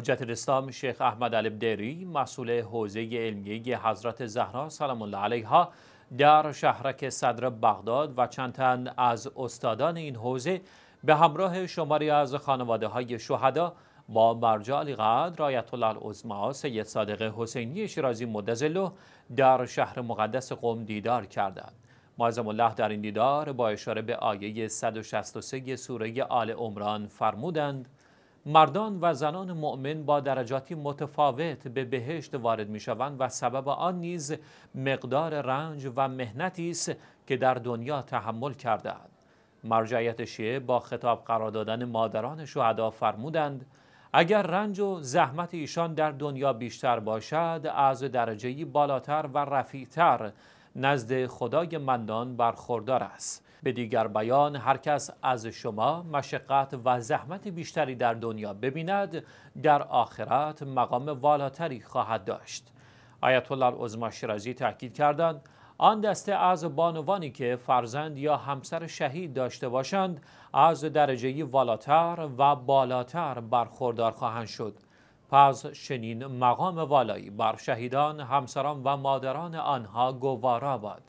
حجت الاسلام شیخ احمد دری مسئول حوزه علمیه حضرت زهرا سلام الله علیها در شهرک صدر بغداد و چند تن از استادان این حوزه به همراه شماری از خانواده های شهدا با مرجع علیقدر آیت الله سید صادق حسینی شیرازی مدزلو در شهر مقدس قم دیدار کردند معظم الله در این دیدار با اشاره به آیه 163 سوره آل عمران فرمودند مردان و زنان مؤمن با درجاتی متفاوت به بهشت وارد می شوند و سبب آن نیز مقدار رنج و مهنتی است که در دنیا تحمل کردهاند مرجعیت شیعه با خطاب قرار دادن مادران شهدا فرمودند اگر رنج و زحمت ایشان در دنیا بیشتر باشد از درجهی بالاتر و رفیعتر نزد خدای مندان برخوردار است به دیگر بیان هر کس از شما مشقت و زحمت بیشتری در دنیا ببیند در آخرت مقام والاتری خواهد داشت آیت الله العظمی شیرازی تاکید کردند آن دسته از بانوانی که فرزند یا همسر شهید داشته باشند از درجه والاتر و بالاتر برخوردار خواهند شد پس شنین مقام والایی بر شهیدان همسران و مادران آنها گوارا باد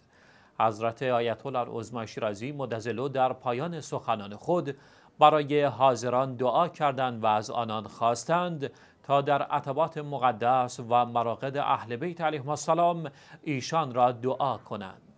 حضرت آیت الله شیرازی مدزلو در پایان سخنان خود برای حاضران دعا کردند و از آنان خواستند تا در عتبات مقدس و مراقد اهل بیت علیهم السلام ایشان را دعا کنند